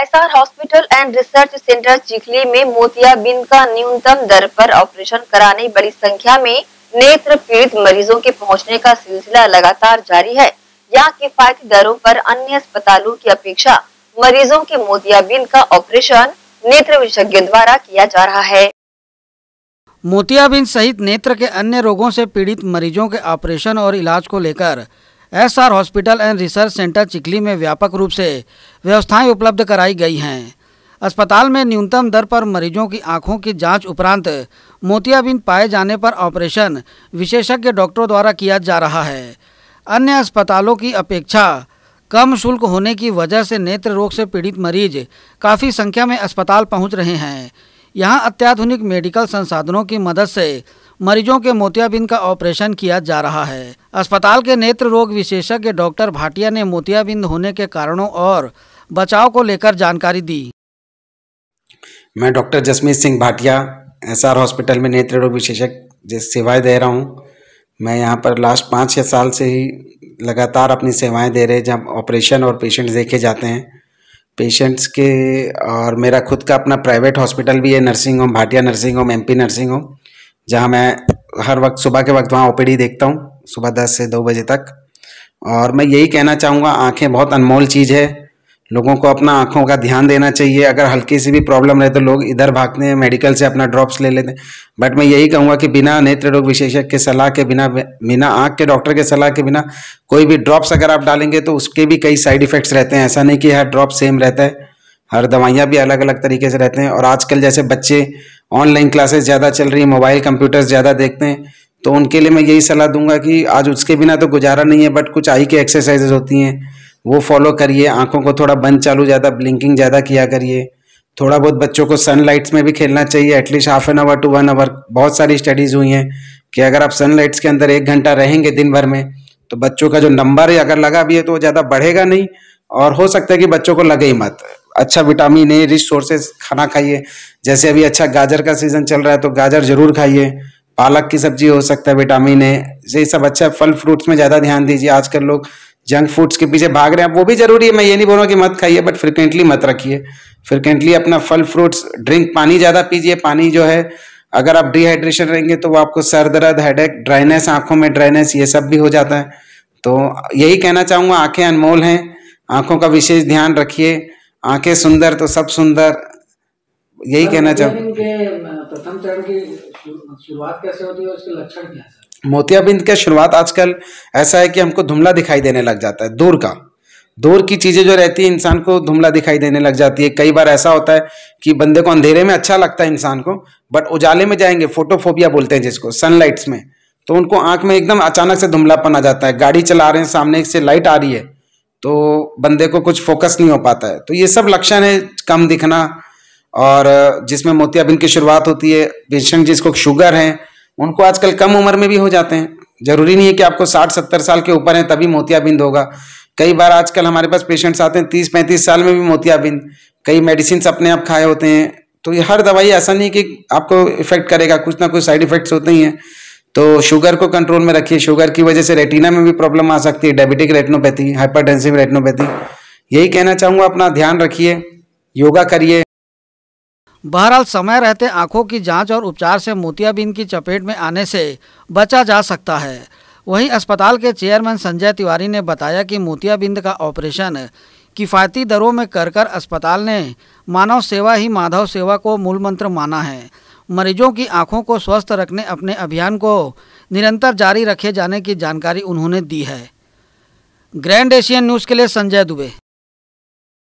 SR hospital and research centre Chikhli में मोतियाबिंद का न्यूनतम दर पर ऑपरेशन कराने बड़ी संख्या में नेत्र पीड़ित मरीजों के पहुंचने का सिलसिला लगातार जारी है यहाँ किफायती दरों पर अन्य अस्पतालों की अपेक्षा मरीजों के मोतियाबिंद का ऑपरेशन नेत्र विशेषज्ञों द्वारा किया जा रहा है मोतियाबिंद सहित नेत्र के अन्य रोगों से पीड़ित मरीजों के ऑपरेशन और इलाज को लेकर SR hospital and research centre Chikhli में व्यापक रूप से व्यवस्थाएं उपलब्ध कराई गई हैं अस्पताल में न्यूनतम दर पर मरीजों की आंखों की जांच उपरांत मोतियाबिंद पाए जाने पर ऑपरेशन विशेषज्ञ डॉक्टरों द्वारा किया जा रहा है अन्य अस्पतालों की अपेक्षा कम शुल्क होने की वजह से नेत्र रोग से पीड़ित मरीज काफ़ी संख्या में अस्पताल पहुंच रहे हैं यहाँ अत्याधुनिक मेडिकल संसाधनों की मदद से मरीजों के मोतियाबिंद का ऑपरेशन किया जा रहा है अस्पताल के नेत्र रोग विशेषज्ञ डॉक्टर भाटिया ने मोतियाबिंद होने के कारणों और बचाव को लेकर जानकारी दी मैं doctor Jasmeet Singh Bhatia SR hospital में नेत्र रोग विशेषज्ञ सेवाएं दे रहा हूँ मैं यहाँ पर लास्ट पाँच छः साल से ही लगातार अपनी सेवाएं दे रहे जहाँ ऑपरेशन और पेशेंट्स देखे जाते हैं पेशेंट्स के और मेरा खुद का अपना प्राइवेट हॉस्पिटल भी है nursing home Bhatia nursing home MP nursing home जहाँ मैं हर वक्त सुबह के वक्त वहाँ ओ देखता हूँ सुबह दस से दो बजे तक और मैं यही कहना चाहूँगा आँखें बहुत अनमोल चीज़ है लोगों को अपना आँखों का ध्यान देना चाहिए अगर हल्की सी भी प्रॉब्लम रहे तो लोग इधर भागते हैं मेडिकल से अपना ड्रॉप्स ले लेते हैं बट मैं यही कहूँगा कि बिना नेत्र रोग विशेषज्ञ के सलाह के बिना बिना आँख के डॉक्टर के सलाह के बिना कोई भी ड्रॉप्स अगर आप डालेंगे तो उसके भी कई साइड इफ़ेक्ट्स रहते हैं ऐसा नहीं कि हर ड्रॉप सेम रहता है हर दवाइयाँ भी अलग अलग तरीके से रहते हैं और आजकल जैसे बच्चे ऑनलाइन क्लासेस ज़्यादा चल रही है मोबाइल कंप्यूटर्स ज़्यादा देखते हैं तो उनके लिए मैं यही सलाह दूंगा कि आज उसके बिना तो गुजारा नहीं है बट कुछ आई की एक्सरसाइजेज होती हैं वो फॉलो करिए आंखों को थोड़ा बंद चालू ज़्यादा ब्लिंकिंग ज़्यादा किया करिए थोड़ा बहुत बच्चों को सन में भी खेलना चाहिए at least half an hour to one hour बहुत सारी स्टडीज़ हुई हैं कि अगर आप सन के अंदर एक घंटा रहेंगे दिन भर में तो बच्चों का जो नंबर अगर लगा भी है तो वो ज़्यादा बढ़ेगा नहीं और हो सकता है कि बच्चों को लगे ही मत अच्छा विटामिन ए रिच सोर्सेस खाना खाइए जैसे अभी अच्छा गाजर का सीजन चल रहा है तो गाजर जरूर खाइए पालक की सब्जी हो सकता है विटामिन ए ये सब अच्छा फल फ्रूट्स में ज़्यादा ध्यान दीजिए आजकल लोग जंक फूड्स के पीछे भाग रहे हैं वो भी जरूरी है मैं ये नहीं बोल रहा कि मत खाइए बट फ्रिक्वेंटली मत रखिए फ्रिक्वेंटली अपना फल फ्रूट्स ड्रिंक पानी ज़्यादा पीजिए पानी जो है अगर आप डिहाइड्रेशन रहेंगे तो वो आपको सर दर्द हेडेक ड्राइनेस आंखों में ड्राइनेस ये सब भी हो जाता है तो यही कहना चाहूँगा आंखें अनमोल हैं आंखों का विशेष ध्यान रखिए आंखें सुंदर तो सब सुंदर यही कहना चाहूँ प्रथम चरण की शुरुआत कैसे होती है उसके लक्षण क्या है मोतियाबिंद का शुरुआत आजकल ऐसा है कि हमको धुमला दिखाई देने लग जाता है दूर का दूर की चीज़ें जो रहती है इंसान को धुमला दिखाई देने लग जाती है कई बार ऐसा होता है कि बंदे को अंधेरे में अच्छा लगता है इंसान को बट उजाले में जाएंगे फोटोफोबिया बोलते हैं जिसको सनलाइट्स में तो उनको आंख में एकदम अचानक से धुमलापन आ जाता है गाड़ी चला रहे हैं सामने से लाइट आ रही है तो बंदे को कुछ फोकस नहीं हो पाता है तो ये सब लक्षण है कम दिखना और जिसमें मोतियाबिंद की शुरुआत होती है पेशेंट जिसको शुगर है उनको आजकल कम उम्र में भी हो जाते हैं जरूरी नहीं है कि आपको साठ सत्तर साल के ऊपर है तभी मोतियाबिंद होगा कई बार आजकल हमारे पास पेशेंट्स आते हैं तीस पैंतीस साल में भी मोतियाबिंद कई मेडिसिन अपने आप खाए होते हैं तो ये हर दवाई ऐसा नहीं कि आपको इफेक्ट करेगा कुछ ना कुछ साइड इफेक्ट्स होते ही हैं तो शुगर को कंट्रोल में रखिए शुगर की वजह से रेटिना में भी प्रॉब्लम आ सकती है डायबिटिक रेटिनोपैथी हाइपरटेंसिव रेटिनोपैथी यही कहना चाहूँगा अपना ध्यान रखिए योगा करिए बहरहाल समय रहते आंखों की जांच और उपचार से मोतियाबिंद की चपेट में आने से बचा जा सकता है वहीं अस्पताल के चेयरमैन संजय तिवारी ने बताया कि मोतियाबिंद का ऑपरेशन किफ़ायती दरों में कर कर अस्पताल ने मानव सेवा ही माधव सेवा को मूल मंत्र माना है मरीजों की आंखों को स्वस्थ रखने अपने अभियान को निरंतर जारी रखे जाने की जानकारी उन्होंने दी है ग्रैंड एशियन न्यूज़ के लिए संजय दुबे